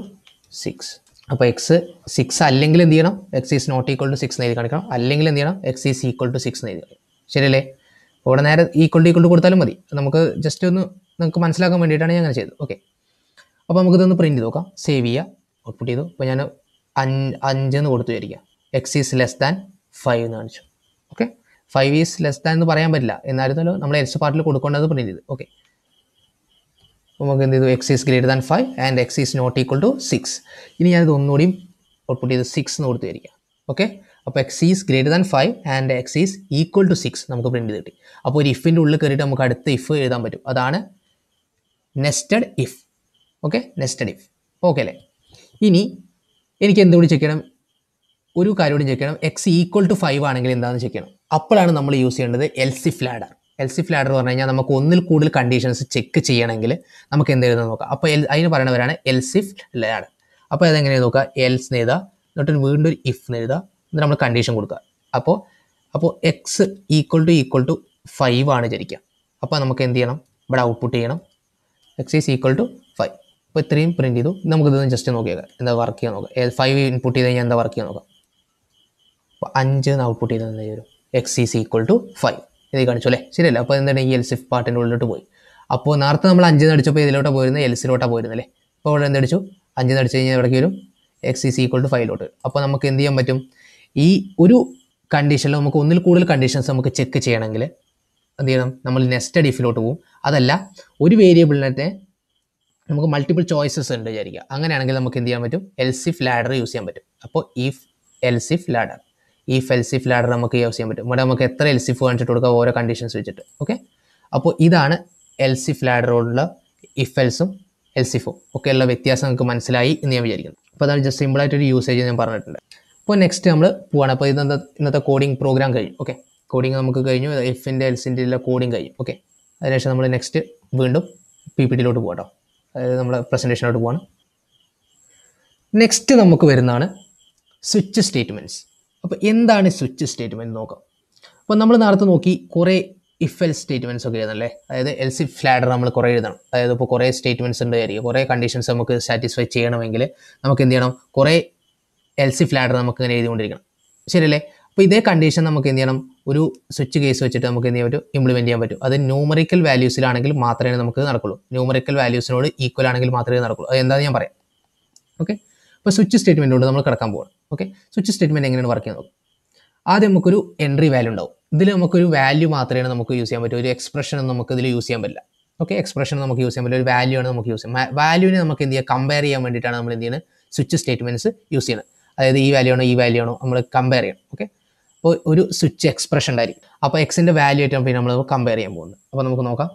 six അപ്പോൾ എക്സ് സിക്സ് അല്ലെങ്കിൽ എന്ത് ചെയ്യണം x is not equal to six എന്ന് എഴുതി കാണിക്കണം അല്ലെങ്കിൽ എന്ത് ചെയ്യണം x is equal to six എന്ന് എഴുതി ശരിയല്ലേ ഇവിടെ നേരെ ഈക്വൽ ടു ഈക്വൽ ടു കൊടുത്താലും മതി നമുക്ക് ജസ്റ്റ് ഒന്ന് നമുക്ക് മനസ്സിലാക്കാൻ വേണ്ടിയിട്ടാണ് ഞാൻ അങ്ങനെ ചെയ്തത് ഓക്കെ അപ്പോൾ നമുക്കിതൊന്ന് പ്രിൻറ്റ് ചെയ്ത് നോക്കാം സേവ് ചെയ്യുക ഔട്ട്പുട്ട് ചെയ്തു അപ്പോൾ ഞാൻ അഞ്ച് അഞ്ചെന്ന് കൊടുത്തു വിചാരിക്കാം x is less than five എന്ന് കാണിച്ചു okay five is less than എന്ന് പറയാൻ പറ്റില്ല എന്നായിരുന്നല്ലോ നമ്മൾ എക്സ് പാർട്ടിൽ കൊടുക്കേണ്ടത് പ്രിൻറ്റ് ചെയ്ത് ഓക്കെ നമുക്ക് എന്ത് ചെയ്തു x is greater than five and x is not equal to six ഇനി ഞാനിത് ഒന്നുകൂടിയും ഔട്ട്പുട്ട് ചെയ്ത് സിക്സ് എന്ന് കൊടുത്തു വരിക ഓക്കെ അപ്പോൾ x is greater than five and x is equal to six നമുക്ക് പ്രിൻറ്റ് ചെയ്ത് കിട്ടി അപ്പോൾ ഒരു ഇഫിൻ്റെ ഉള്ളിൽ കയറിയിട്ട് നമുക്ക് അടുത്ത ഇഫ് എഴുതാൻ പറ്റും അതാണ് nested if okay nested if okay അല്ലേ ഇനി എനിക്ക് എന്തുകൂടി ചെക്ക് ചെയ്യണം ഒരു കാര്യം കൂടി ചെക്ക് ചെയ്യണം എക്സ് ഈക്വൽ ടു ഫൈവ് ആണെങ്കിൽ എന്താണെന്ന് ചെക്ക് ചെയ്യണം അപ്പോഴാണ് നമ്മൾ യൂസ് ചെയ്യേണ്ടത് എൽസി ഫ്ലാഡർ എൽസി ഫ്ലാഡർ പറഞ്ഞു കഴിഞ്ഞാൽ നമുക്ക് ഒന്നിൽ കൂടുതൽ കണ്ടീഷൻസ് ചെക്ക് ചെയ്യണമെങ്കിൽ നമുക്ക് എന്ത് എഴുതാൻ നോക്കാം അപ്പോൾ എൽ അതിന് പറയണവരാണ് എൽസി ലാഡ് അപ്പോൾ അതെങ്ങനെയാണ് നോക്കുക എൽസ് എഴുതുക എന്നിട്ട് വീണ്ടും ഒരു ഇഫ് എഴുതുക എന്നിട്ട് നമ്മൾ കണ്ടീഷൻ കൊടുക്കുക അപ്പോൾ അപ്പോൾ x equal to equal to five ആണ് വിചാരിക്കുക അപ്പോൾ നമുക്ക് എന്ത് ചെയ്യണം ഇവിടെ ഔട്ട്പുട്ട് ചെയ്യണം x is equal to five അപ്പോൾ ഇത്രയും പ്രിൻറ്റ് ചെയ്തു നമുക്കിതൊന്ന് ജസ്റ്റ് നോക്കിയേക്കാം എന്താ വർക്ക് ചെയ്യാൻ നോക്കാം ഫൈവ് ഇൻപുട്ട് ചെയ്ത് കഴിഞ്ഞാൽ എന്താ വർക്ക് ചെയ്യാൻ നോക്കാം അപ്പോൾ അഞ്ച് എന്ന് ഔട്ട്പുട്ട് ചെയ്ത് എന്താ വരും x is equal to five ഇതേ കാണിച്ചു അല്ലേ ശരിയല്ല അപ്പോൾ എന്താണ് ഈ എൽസിഫ് പാർട്ടിൻ്റെ ഉള്ളിലോട്ട് പോയി അപ്പോൾ നേരത്തെ നമ്മൾ അഞ്ച് നടിച്ചപ്പോൾ ഇതിലോട്ട് പോയിരുന്നത് എൽസിലോട്ടാണ് പോയിരുന്നത് അല്ലേ അപ്പോൾ ഇവിടെ എന്തടിച്ചു അഞ്ച് നടിച്ചു കഴിഞ്ഞാൽ ഇവിടേക്ക് വരും എക്സ് ഇസ് ഈക്വൾ ടു ഫൈവിലോട്ട് അപ്പോൾ നമുക്ക് എന്ത് ചെയ്യാൻ പറ്റും ഈ ഒരു കണ്ടീഷനിൽ നമുക്ക് ഒന്നിൽ കൂടുതൽ കണ്ടീഷൻസ് നമുക്ക് ചെക്ക് ചെയ്യണമെങ്കിൽ എന്ത് ചെയ്യണം നമ്മൾ നെക്സ്റ്റ് ഡിഫിലോട്ട് പോകും അതല്ല ഒരു വേരിയബിളിനെ നമുക്ക് മൾട്ടിപ്പിൾ ചോയ്സസ് ഉണ്ട് വിചാരിക്കുക അങ്ങനെയാണെങ്കിൽ നമുക്ക് എന്ത് ചെയ്യാൻ പറ്റും എൽസിഫ് ലാഡർ യൂസ് ചെയ്യാൻ പറ്റും അപ്പോൾ ഇഫ് എൽസിഫ് ലാഡർ ഈ ഫെൽസിഫ് ലാഡർ നമുക്ക് യൂസ് ചെയ്യാൻ പറ്റും ഇവിടെ നമുക്ക് എത്ര എൽസിഫ് കാണിച്ചിട്ട് കൊടുക്കാം ഓരോ കണ്ടീഷൻസ് വെച്ചിട്ട് ഓക്കെ അപ്പോൾ ഇതാണ് എൽസിഫ് ലാഡറോടുള്ള ഇഫെൽസും എൽസിഫോ ഒക്കെ ഉള്ള വ്യത്യാസം നമുക്ക് മനസ്സിലായി എന്ന് ഞാൻ വിചാരിക്കുന്നു അപ്പോൾ അതാണ് ജസ്റ്റ് സിമ്പിളായിട്ടൊരു യൂസേജ് ഞാൻ പറഞ്ഞിട്ടുണ്ട് അപ്പോൾ നെക്സ്റ്റ് നമ്മൾ പോവാണ് അപ്പോൾ ഇന്നത്തെ ഇന്നത്തെ കോഡിംഗ് പ്രോഗ്രാം കഴിഞ്ഞു ഓക്കെ കോഡിംഗ് നമുക്ക് കഴിഞ്ഞു എഫിൻ്റെ എൽസിൻ്റെ ഉള്ള കോഡിംഗ് കഴിഞ്ഞു ഓക്കെ അതിനുശേഷം നമ്മൾ നെക്സ്റ്റ് വീണ്ടും പി പി ടിയിലോട്ട് പോകട്ടോ അതായത് നമ്മൾ പ്രസൻറ്റേഷനിലോട്ട് പോകണം നെക്സ്റ്റ് നമുക്ക് വരുന്നതാണ് സ്വിച്ച് സ്റ്റേറ്റ്മെൻറ്റ്സ് അപ്പോൾ എന്താണ് സ്വിച്ച് സ്റ്റേറ്റ്മെൻറ്റ് നോക്കാം അപ്പോൾ നമ്മൾ നേരത്തെ നോക്കി കുറേ ഇഫ് എൽ സ്റ്റേറ്റ്മെൻറ്റ്സ് ഒക്കെ അല്ലേ അതായത് എൽ സി ഫ്ലാഡർ നമ്മൾ കുറേ എഴുതണം അതായത് ഇപ്പോൾ കുറേ സ്റ്റേറ്റ്മെൻറ്റ്സ് ഉണ്ടായിരിക്കും കുറേ കണ്ടീഷൻസ് നമുക്ക് സാറ്റിസ്ഫൈ ചെയ്യണമെങ്കിൽ നമുക്ക് എന്ത് ചെയ്യണം കുറേ എൽ സി ഫ്ലാഡർ നമുക്ക് ഇങ്ങനെ എഴുതിക്കൊണ്ടിരിക്കണം ശരിയല്ലേ അപ്പോൾ ഇതേ കണ്ടീഷൻ നമുക്ക് എന്ത് ചെയ്യണം ഒരു സ്വിച്ച് കേസ് വെച്ചിട്ട് നമുക്ക് എന്ത് ചെയ്യാൻ പറ്റും ഇംപ്ലിമെൻറ്റ് ചെയ്യാൻ പറ്റും അത് ന്യൂമറിക്കൽ വാല്യൂസിലാണെങ്കിൽ മാത്രമേ നമുക്ക് നടക്കുള്ളൂ ന്യൂമറിക്കൽ വാല്യൂസിനോട് ഈക്വൽ ആണെങ്കിൽ മാത്രമേ നടക്കുള്ളൂ അത് എന്താണെന്ന് ഞാൻ പറയാം ഓക്കെ അപ്പോൾ സ്വിച്ച് സ്റ്റേറ്റ്മെൻറ്റ് നമ്മൾ കിടക്കാൻ പോകണം ഓക്കെ സ്വിച്ച് സ്റ്റേറ്റ്മെൻറ്റ് എങ്ങനെയാണ് വർക്ക് ചെയ്യുന്നത് ആദ്യം നമുക്കൊരു എൻട്രി വാല്യൂ ഉണ്ടാവും ഇതിൽ നമുക്കൊരു വാല്യൂ മാത്രമേ നമുക്ക് യൂസ് ചെയ്യാൻ പറ്റൂ ഒരു എക്സ്പ്രഷൻ ഒന്നും നമുക്ക് ഇതിൽ യൂസ് ചെയ്യാൻ പറ്റില്ല ഓക്കെ എക്സ്പ്രഷൻ നമുക്ക് യൂസ് ചെയ്യാൻ പറ്റില്ല ഒരു വാല്യൂ ആണ് നമുക്ക് യൂസ് ചെയ്യാം വാല്യൂവിനെ നമുക്ക് എന്ത് ചെയ്യുക കമ്പയർ ചെയ്യാൻ വേണ്ടിയിട്ടാണ് നമ്മൾ എന്ത് ചെയ്യുന്നത് സ്വിച്ച് സ്റ്റേറ്റ്മെൻറ്റ്സ് യൂസ് ചെയ്യുന്നത് അതായത് ഈ വാല്യൂ ആണോ ഈ വാല്യൂ ആണോ നമ്മൾ കമ്പയർ ചെയ്യണം ഓക്കെ അപ്പോൾ ഒരു സ്വിച്ച് എക്സ്പ്രഷൻ ഉണ്ടായിരിക്കും അപ്പോൾ എക്സിൻ്റെ വാല്യൂ ആയിട്ട് പിന്നെ നമ്മൾ കമ്പയർ ചെയ്യാൻ പോകുന്നത് അപ്പോൾ നമുക്ക് നോക്കാം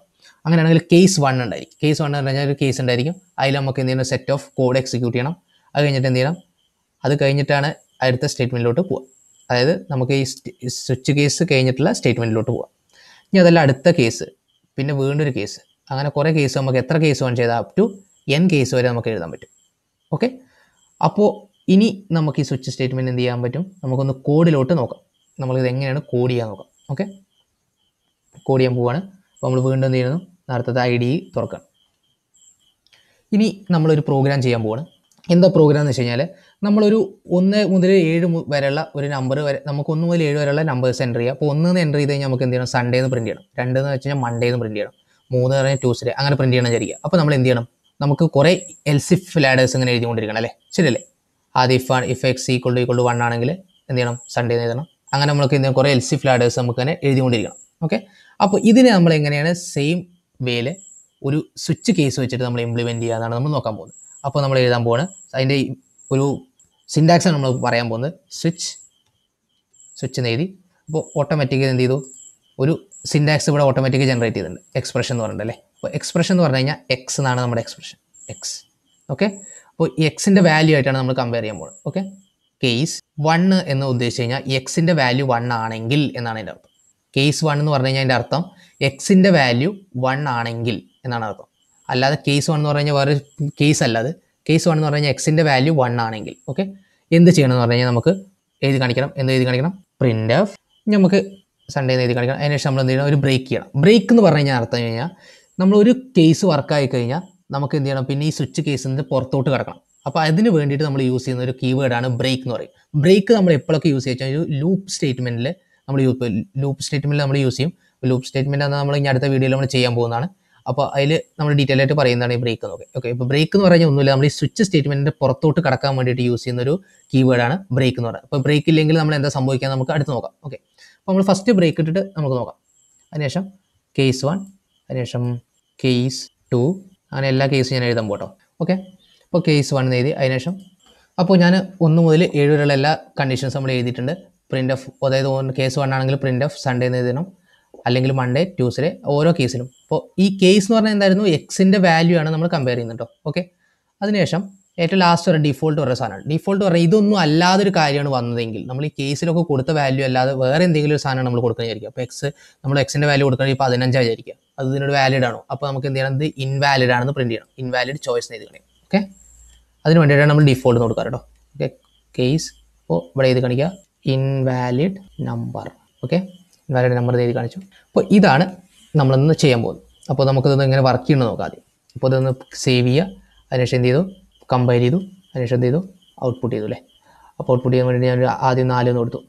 അങ്ങനെയാണെങ്കിൽ കേസ് വൺ ഉണ്ടായിരിക്കും കേസ് വൺ എന്ന് പറഞ്ഞാൽ ഒരു കേസ് ഉണ്ടായിരിക്കും അതിൽ നമുക്ക് എന്ത് ചെയ്യണം സെറ്റ് ഓഫ് കോഡ് എക്സിക്യൂട്ട് ചെയ്യണം അത് കഴിഞ്ഞിട്ട് എന്ത് ചെയ്യണം അത് കഴിഞ്ഞിട്ടാണ് അടുത്ത സ്റ്റേറ്റ്മെൻറ്റിലോട്ട് പോവുക അതായത് നമുക്ക് ഈ സ്വിച്ച് കേസ് കഴിഞ്ഞിട്ടുള്ള സ്റ്റേറ്റ്മെൻറ്റിലോട്ട് പോവാം ഇനി അതല്ല അടുത്ത കേസ് പിന്നെ വീണ്ടൊരു കേസ് അങ്ങനെ കുറേ കേസ് നമുക്ക് എത്ര കേസ് വേണം ചെയ്താൽ അപ് ടു എൻ കേസ് വരെ നമുക്ക് എഴുതാൻ പറ്റും ഓക്കെ അപ്പോൾ ഇനി നമുക്ക് ഈ സ്വിച്ച് സ്റ്റേറ്റ്മെൻറ്റ് എന്ത് ചെയ്യാൻ പറ്റും നമുക്കൊന്ന് കോഡിലോട്ട് നോക്കാം നമ്മളിത് എങ്ങനെയാണ് കോഡ് ചെയ്യാൻ നോക്കാം ഓക്കെ കോഡ് ചെയ്യാൻ പോവാണ് അപ്പോൾ നമ്മൾ വീണ്ടും എന്ത് ചെയ്യുന്നു നേരത്തെ ഐ ഡി തുറക്കണം ഇനി നമ്മളൊരു പ്രോഗ്രാം ചെയ്യാൻ പോവാണ് എന്താ പ്രോഗ്രാം എന്ന് വെച്ച് കഴിഞ്ഞാൽ നമ്മളൊരു ഒന്ന് മുതൽ ഏഴ് വരെയുള്ള ഒരു നമ്പർ വരെ നമുക്ക് ഒന്ന് മുതൽ ഏഴ് വരെയുള്ള നമ്പേഴ്സ് എൻറ്റർ ചെയ്യുക അപ്പോൾ ഒന്ന് എൻറ്റർ ചെയ്ത് കഴിഞ്ഞാൽ നമുക്ക് എന്ത് ചെയ്യണം സൺഡേ എന്ന് പ്രിൻറ്റ് ചെയ്യണം രണ്ട് എന്ന് വെച്ച് കഴിഞ്ഞാൽ മൺഡേ എന്ന് പ്രിൻറ്റ് ചെയ്യണം മൂന്ന് എന്ന് പറഞ്ഞാൽ ട്യൂസ്ഡേ അങ്ങനെ പ്രിൻറ്റ് ചെയ്യണം വിചാരിക്കുക അപ്പോൾ നമ്മൾ എന്ത് ചെയ്യണം നമുക്ക് കുറേ എൽസിഫ് ലാഡേഴ്സ് ഇങ്ങനെ എഴുതിക്കൊണ്ടിരിക്കണം അല്ലേ ശരിയല്ലേ ആദ്യം ഇഫ് ആണ് if x equal to equal to one ആണെങ്കിൽ എന്ത് ചെയ്യണം സൺഡേ എഴുതണം അങ്ങനെ നമുക്ക് എന്ത് കുറേ എൽസിഫ് ലാഡേഴ്സ് നമുക്ക് തന്നെ എഴുതിക്കൊണ്ടിരിക്കണം ഓക്കെ അപ്പോൾ ഇതിനെ നമ്മൾ എങ്ങനെയാണ് സെയിം വേയിൽ ഒരു സ്വിച്ച് കേസ് വെച്ചിട്ട് നമ്മൾ ഇംപ്ലിമെൻറ്റ് ചെയ്യുക എന്നാണ് നമ്മൾ നോക്കാൻ പോകുന്നത് അപ്പോൾ നമ്മൾ എഴുതാൻ പോവാണ് അതിൻ്റെ ഒരു സിൻഡാക്സ് നമ്മൾ പറയാൻ പോകുന്നത് സ്വിച്ച് സ്വിച്ച് എന്ന് എഴുതി അപ്പോൾ ഓട്ടോമാറ്റിക്കലി എന്ത് ചെയ്തു ഒരു സിൻഡാക്സ് ഇവിടെ ഓട്ടോമാറ്റിക്കലി ജനറേറ്റ് ചെയ്തിട്ടുണ്ട് എക്സ്പ്രഷൻ എന്ന് പറഞ്ഞിട്ടുണ്ട് അല്ലേ അപ്പോൾ എക്സ്പ്രഷൻ എന്ന് പറഞ്ഞു കഴിഞ്ഞാൽ എക്സ് എന്നാണ് നമ്മുടെ എക്സ്പ്രഷൻ എക്സ് ഓക്കെ അപ്പോൾ ഈ എക്സിൻ്റെ വാല്യൂ ആയിട്ടാണ് നമ്മൾ കമ്പയർ ചെയ്യാൻ പോകുന്നത് ഓക്കെ കേസ് വൺ എന്ന് ഉദ്ദേശിച്ച് കഴിഞ്ഞാൽ എക്സിൻ്റെ വാല്യൂ വൺ ആണെങ്കിൽ എന്നാണ് അതിൻ്റെ അർത്ഥം കേസ് വൺ എന്ന് പറഞ്ഞു കഴിഞ്ഞാൽ അതിൻ്റെ അർത്ഥം എക്സിൻ്റെ വാല്യൂ വൺ ആണെങ്കിൽ എന്നാണ് അർത്ഥം അല്ലാതെ കേസ് വൺ എന്ന് പറഞ്ഞാൽ വേറെ കേസ് അല്ലാതെ കേസ് വൺ എന്ന് പറഞ്ഞു കഴിഞ്ഞാൽ എക്സിൻ്റെ വാല്യൂ വൺ ആണെങ്കിൽ ഓക്കെ എന്ത് ചെയ്യണമെന്ന് പറഞ്ഞു നമുക്ക് എഴുതി കാണിക്കണം എന്ത് എഴുതി കാണിക്കണം പ്രിൻ്റ് ഓഫ് നമുക്ക് സൺഡേ എന്ന് എഴുതി കാണിക്കണം അതിനുശേഷം നമ്മൾ എന്ത് ചെയ്യണം ഒരു ബ്രേക്ക് ചെയ്യണം ബ്രേക്ക് എന്ന് പറഞ്ഞു കഴിഞ്ഞാൽ അർത്ഥം കഴിഞ്ഞാൽ നമ്മളൊരു കേസ് വർക്കായി കഴിഞ്ഞാൽ നമുക്ക് എന്ത് ചെയ്യണം പിന്നെ ഈ സ്വിച്ച് കേസിൽ നിന്ന് പുറത്തോട്ട് കിടക്കണം അപ്പോൾ അതിന് വേണ്ടിയിട്ട് നമ്മൾ യൂസ് ചെയ്യുന്ന ഒരു കീവേഡാണ് ബ്രേക്ക് എന്ന് പറയും ബ്രേക്ക് നമ്മൾ എപ്പോഴൊക്കെ യൂസ് ചെയ്യുക ഒരു ലൂപ്പ് സ്റ്റേറ്റ്മെൻറ്റിൽ നമ്മൾ യൂസ് ലൂപ്പ് സ്റ്റേറ്റ്മെൻറ്റിൽ നമ്മൾ യൂസ് ചെയ്യും ലൂപ്പ് സ്റ്റേറ്റ്മെൻറ്റ് നമ്മൾ ഇനി അടുത്ത വീഡിയോയിൽ നമ്മൾ ചെയ്യാൻ പോകുന്നതാണ് അപ്പോൾ അതിൽ നമ്മൾ ഡീറ്റെയിൽ ആയിട്ട് പറയുന്നതാണ് ഈ ബ്രേക്ക് എന്നൊക്കെ ഓക്കെ ഇപ്പോൾ ബ്രേക്ക് എന്ന് പറഞ്ഞാൽ ഒന്നുമില്ല നമ്മൾ ഈ സ്വിച്ച് സ്റ്റേറ്റ്മെൻറ്റിൻ്റെ പുറത്തോട്ട് കടക്കാൻ വേണ്ടിയിട്ട് യൂസ് ചെയ്യുന്ന ഒരു കീവേഡാണ് ബ്രേക്ക് എന്ന് പറയുന്നത് അപ്പോൾ ബ്രേക്ക് ഇല്ലെങ്കിൽ നമ്മൾ എന്താ സംഭവിക്കാൻ നമുക്ക് അടുത്ത് നോക്കാം ഓക്കെ അപ്പോൾ നമ്മൾ ഫസ്റ്റ് ബ്രേക്ക് ഇട്ടിട്ട് നമുക്ക് നോക്കാം അതിനുശേഷം കേസ് വൺ അതിനുശേഷം കേസ് ടു അങ്ങനെ എല്ലാ കേസും ഞാൻ എഴുതാൻ പോട്ടോ ഓക്കെ അപ്പോൾ കേസ് വൺ എഴുതി അതിനുശേഷം അപ്പോൾ ഞാൻ ഒന്ന് മുതൽ ഏഴ് വരെയുള്ള എല്ലാ കണ്ടീഷൻസ് നമ്മൾ എഴുതിയിട്ടുണ്ട് പ്രിൻ്റ് ഓഫ് അതായത് കേസ് വൺ ആണെങ്കിൽ പ്രിൻ്റ് ഓഫ് സൺഡേ എന്ന് എഴുതണം അല്ലെങ്കിൽ മൺഡേ ട്യൂസ്ഡേ ഓരോ കേസിലും അപ്പോൾ ഈ കേസ് എന്ന് പറഞ്ഞാൽ എന്തായിരുന്നു എക്സിൻ്റെ വാല്യൂ ആണ് നമ്മൾ കമ്പയർ ചെയ്യുന്നത് കേട്ടോ ഓക്കെ അതിനുശേഷം ഏറ്റവും ലാസ്റ്റ് ഒരു ഡിഫോൾട്ട് പറയുന്ന സാധനമാണ് ഡിഫോൾട്ട് പറഞ്ഞാൽ ഇതൊന്നും അല്ലാതെ ഒരു കാര്യമാണ് വന്നതെങ്കിൽ നമ്മൾ ഈ കേസിലൊക്കെ കൊടുത്ത വാല്യൂ അല്ലാതെ വേറെ എന്തെങ്കിലും ഒരു സാധനം നമ്മൾ കൊടുക്കുന്നത് വിചാരിക്കുക അപ്പോൾ എക്സ് നമ്മൾ എക്സിൻ്റെ വാല്യൂ കൊടുക്കണമെങ്കിൽ പതിനഞ്ചായി വിചാരിക്കുക അത് ഇതിനോട് വാലിഡ് ആണോ അപ്പോൾ നമുക്ക് എന്ത് ചെയ്യണം ഇത് ഇൻവാലിഡ് ആണെന്ന് പ്രിൻറ് ചെയ്യണം ഇൻവാലിഡ് ചോയ്സ് ചെയ്ത് കളയും ഓക്കെ അതിന് വേണ്ടിയിട്ടാണ് നമ്മൾ ഡിഫോൾട്ട് കൊടുക്കുക കേട്ടോ ഓക്കെ കേസ് ഇപ്പോൾ ഇവിടെ എഴുതി കാണിക്കുക ഇൻവാലിഡ് നമ്പർ ഓക്കെ വരയുടെ നമ്പർ നേരി കാണിച്ചു അപ്പോൾ ഇതാണ് നമ്മളിന്ന് ചെയ്യാൻ പോകുന്നത് അപ്പോൾ നമുക്കിത് ഇങ്ങനെ വർക്ക് ചെയ്യണമെന്ന് നോക്കാം ആദ്യം അപ്പോൾ ഇതൊന്ന് സേവ് ചെയ്യുക അതിനുശേഷം എന്ത് ചെയ്തു കമ്പയർ ചെയ്തു അതിനുശേഷം എന്ത് ചെയ്തു ഔട്ട്പുട്ട് ചെയ്തു അല്ലേ അപ്പോൾ ഔട്ട്പുട്ട് ചെയ്യാൻ വേണ്ടി ഞാൻ ആദ്യം നാല് എന്ന് കൊടുത്തു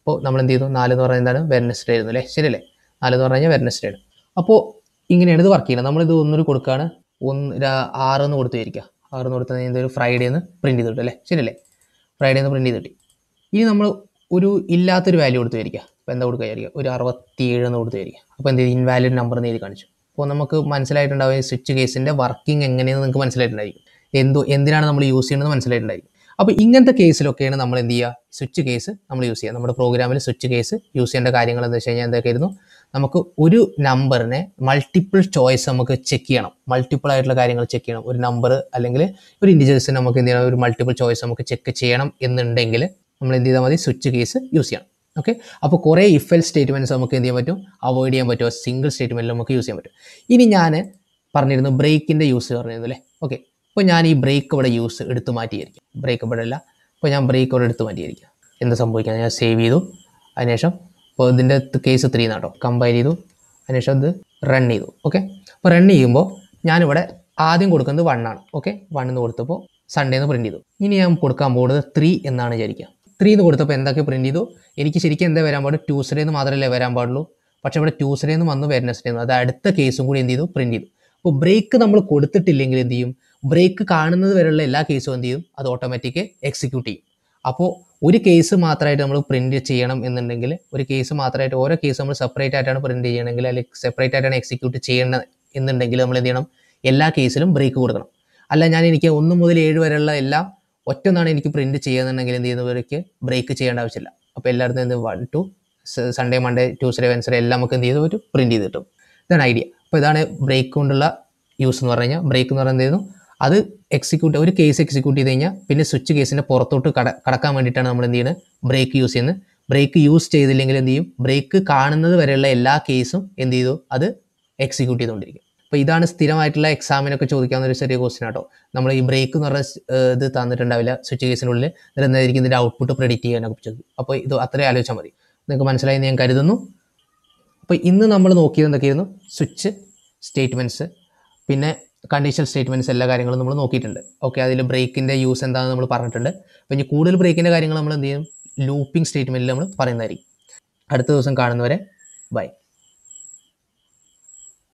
അപ്പോൾ നമ്മൾ എന്ത് ചെയ്തു നാലെന്ന് പറഞ്ഞാൽ എന്താണ് വെനസ്ഡേ ആയിരുന്നു അല്ലേ ശരിയല്ലേ നാലെന്ന് പറഞ്ഞു കഴിഞ്ഞാൽ വെനസ്ഡേ ആണ് അപ്പോൾ ഇങ്ങനെയാണ് ഇത് വർക്ക് ചെയ്യുന്നത് നമ്മളിത് ഒന്നൊരു കൊടുക്കുകയാണ് ഒന്ന് ആറെന്ന് കൊടുത്തു വിചാരിക്കുക ആറെന്ന് കൊടുത്താൽ എന്തൊരു ഫ്രൈഡേ എന്ന് പ്രിൻറ്റ് ചെയ്ത് കിട്ടും അല്ലേ ശരിയല്ലേ ഫ്രൈഡേ എന്ന് പ്രിൻറ്റ് ചെയ്ത് കിട്ടി ഇനി നമ്മൾ ഒരു ഇല്ലാത്തൊരു വാല്യൂ കൊടുത്തു വിചാരിക്കുക എന്താ കൊടുക്കുക ഒരു അറുപത്തിയേഴ് എന്ന് കൊടുത്തായിരിക്കും അപ്പോൾ എന്ത് ചെയ്തു ഇൻവാലിഡ് നമ്പർ എന്ന് ചെയ്ത് കാണിച്ചു അപ്പോൾ നമുക്ക് മനസ്സിലായിട്ടുണ്ടാവും സ്വിച്ച് കേസിൻ്റെ വർക്കിംഗ് എങ്ങനെയെന്ന് നിങ്ങൾക്ക് മനസ്സിലായിട്ടുണ്ടായിരിക്കും എന്തോ എന്തിനാണ് നമ്മൾ യൂസ് ചെയ്യുന്നത് മനസ്സിലായിട്ടുണ്ടായിരിക്കും അപ്പോൾ ഇങ്ങനത്തെ കേസിലൊക്കെയാണ് നമ്മൾ എന്ത് ചെയ്യുക സ്വിച്ച് കേസ് നമ്മൾ യൂസ് ചെയ്യുക നമ്മുടെ പ്രോഗ്രാമിൽ സ്വിച്ച് കേസ് യൂസ് ചെയ്യേണ്ട കാര്യങ്ങൾ എന്ന് വെച്ച് കഴിഞ്ഞാൽ എന്തൊക്കെയായിരുന്നു നമുക്ക് ഒരു നമ്പറിനെ മൾട്ടിപ്പിൾ ചോയ്സ് നമുക്ക് ചെക്ക് ചെയ്യണം മൾട്ടിപ്പിൾ ആയിട്ടുള്ള കാര്യങ്ങൾ ചെക്ക് ചെയ്യണം ഒരു നമ്പർ അല്ലെങ്കിൽ ഒരു ഇൻഡിജേഴ്സിന് നമുക്ക് എന്ത് ചെയ്യണം ഒരു മൾട്ടിപ്പിൾ ചോയ്സ് നമുക്ക് ചെക്ക് ചെയ്യണം എന്നുണ്ടെങ്കിൽ നമ്മൾ എന്ത് ചെയ്താൽ മതി സ്വിച്ച് കേസ് യൂസ് ചെയ്യണം ഓക്കെ അപ്പോൾ കുറേ ഇഫ് എൽ സ്റ്റേറ്റ്മെൻറ്റ്സ് നമുക്ക് എന്ത് ചെയ്യാൻ പറ്റും അവോയ്ഡ് ചെയ്യാൻ പറ്റുമോ സിംഗിൾ സ്റ്റേറ്റ്മെൻറ്റിൽ നമുക്ക് യൂസ് ചെയ്യാൻ പറ്റും ഇനി ഞാൻ പറഞ്ഞിരുന്നു ബ്രേക്കിൻ്റെ യൂസ് പറഞ്ഞിരുന്നു അല്ലേ ഓക്കെ അപ്പോൾ ഞാൻ ഈ ബ്രേക്ക് ഇവിടെ യൂസ് എടുത്തു മാറ്റിയിരിക്കും ബ്രേക്ക് ഇവിടെ അല്ല അപ്പോൾ ഞാൻ ബ്രേക്ക് ഇവിടെ എടുത്തു മാറ്റിയിരിക്കുക എന്താ സംഭവിക്കുക ഞാൻ സേവ് ചെയ്തു അതിനുശേഷം ഇപ്പോൾ ഇതിൻ്റെ കേസ് ത്രീ എന്നാട്ടോ കമ്പയർ ചെയ്തു അതിനുശേഷം ഇത് റൺ ചെയ്തു ഓക്കെ അപ്പോൾ റൺ ചെയ്യുമ്പോൾ ഞാനിവിടെ ആദ്യം കൊടുക്കുന്നത് വൺ ആണ് ഓക്കെ വൺ എന്ന് കൊടുത്തപ്പോൾ സൺഡേ എന്ന് പ്രിൻറ്റ് ചെയ്തു ഇനി ഞാൻ കൊടുക്കാൻ പോകുന്നത് ത്രീ എന്നാണ് വിചാരിക്കുക ത്രീ എന്ന് കൊടുത്തപ്പോൾ എന്തൊക്കെ പ്രിൻറ്റ് ചെയ്തു എനിക്ക് ശരിക്കും എന്താ വരാൻ പാടുള്ളൂ ട്യൂസ്ഡേ എന്ന് മാത്രമേ വരാൻ പാടുള്ളൂ പക്ഷേ ഇവിടെ ട്യൂസ്ഡേ എന്ന് വന്നു വെനസ്ഡേ എന്ന് അത് അടുത്ത കേസും കൂടി എന്ത് ചെയ്തു പ്രിൻറ്റ് ചെയ്തു അപ്പോൾ ബ്രേക്ക് നമ്മൾ കൊടുത്തിട്ടില്ലെങ്കിൽ എന്ത് ചെയ്യും ബ്രേക്ക് കാണുന്നത് വരെയുള്ള എല്ലാ കേസും എന്ത് ചെയ്യും അത് ഓട്ടോമാറ്റിക് എക്സിക്യൂട്ട് ചെയ്യും അപ്പോൾ ഒരു കേസ് മാത്രമായിട്ട് നമ്മൾ പ്രിൻറ്റ് ചെയ്യണം എന്നുണ്ടെങ്കിൽ ഒരു കേസ് മാത്രമായിട്ട് ഓരോ കേസ് നമ്മൾ സെപ്പറേറ്റ് ആയിട്ടാണ് പ്രിൻറ്റ് ചെയ്യണമെങ്കിൽ അല്ലെങ്കിൽ സെപ്പറേറ്റ് ആയിട്ടാണ് എക്സിക്യൂട്ട് ചെയ്യേണ്ടത് എന്നുണ്ടെങ്കിൽ നമ്മൾ എന്ത് ചെയ്യണം എല്ലാ കേസിലും ബ്രേക്ക് കൊടുക്കണം അല്ല ഞാൻ എനിക്ക് ഒന്ന് മുതൽ ഏഴ് വരെയുള്ള എല്ലാ ഒറ്റന്നാണ് എനിക്ക് പ്രിൻറ്റ് ചെയ്യുന്നുണ്ടെങ്കിൽ എന്ത് ചെയ്യുന്നവർക്ക് ബ്രേക്ക് ചെയ്യേണ്ട ആവശ്യമില്ല അപ്പോൾ എല്ലാവരും എന്ത് one two Sunday Monday Tuesday Wednesday എല്ലാം നമുക്ക് എന്ത് ചെയ്ത് പറ്റും പ്രിൻറ്റ് ചെയ്ത് കിട്ടും ഇതാണ് ഐഡിയ അപ്പോൾ ഇതാണ് ബ്രേക്ക് കൊണ്ടുള്ള യൂസ് എന്ന് പറഞ്ഞു കഴിഞ്ഞാൽ ബ്രേക്ക് എന്ന് പറയുന്നത് അത് എക്സിക്യൂട്ട് ഒരു കേസ് എക്സിക്യൂട്ട് ചെയ്ത് കഴിഞ്ഞാൽ പിന്നെ സ്വിച്ച് കേസിൻ്റെ പുറത്തോട്ട് കട കടക്കാൻ വേണ്ടിയിട്ടാണ് നമ്മൾ എന്ത് ചെയ്യുന്നത് ബ്രേക്ക് യൂസ് ചെയ്യുന്നത് ബ്രേക്ക് യൂസ് ചെയ്തില്ലെങ്കിൽ എന്ത് ചെയ്യും ബ്രേക്ക് കാണുന്നത് വരെയുള്ള എല്ലാ കേസും എന്ത് ചെയ്തു അത് എക്സിക്യൂട്ട് ചെയ്തുകൊണ്ടിരിക്കും അപ്പോൾ ഇതാണ് സ്ഥിരമായിട്ടുള്ള എക്സാമിനൊക്കെ ചോദിക്കാവുന്ന ഒരു ചെറിയ ക്വസ്റ്റ്യൻ ആട്ടോ നമ്മൾ ഈ ബ്രേക്ക് എന്ന് പറഞ്ഞ ഇത് തന്നിട്ടുണ്ടാവില്ല സ്വിച്ച് കേസിനുള്ളിൽ എന്നിട്ട് എന്തായിരിക്കും ഇതിൻ്റെ ഔട്ട്പുട്ട് പ്രെഡിക്റ്റ് ചെയ്യാനൊക്കെ ചോദിക്കും അപ്പോൾ ഇത് അത്രയും ആലോചിച്ചാൽ മതി നിങ്ങൾക്ക് മനസ്സിലായി ഞാൻ കരുതുന്നു അപ്പോൾ ഇന്ന് നമ്മൾ നോക്കിയത് എന്തൊക്കെയായിരുന്നു സ്വിച്ച് സ്റ്റേറ്റ്മെൻറ്റ്സ് പിന്നെ കണ്ടീഷണൽ സ്റ്റേറ്റ്മെൻറ്റ്സ് എല്ലാ കാര്യങ്ങളും നമ്മൾ നോക്കിയിട്ടുണ്ട് ഓക്കെ അതിൽ ബ്രേക്കിൻ്റെ യൂസ് എന്താണെന്ന് നമ്മൾ പറഞ്ഞിട്ടുണ്ട് അപ്പോൾ ഇനി കൂടുതൽ ബ്രേക്കിൻ്റെ കാര്യങ്ങൾ നമ്മൾ എന്ത് ചെയ്യും ലൂപ്പിംഗ് സ്റ്റേറ്റ്മെൻറ്റിൽ നമ്മൾ പറയുന്നതായിരിക്കും അടുത്ത ദിവസം കാണുന്നവരെ ബൈ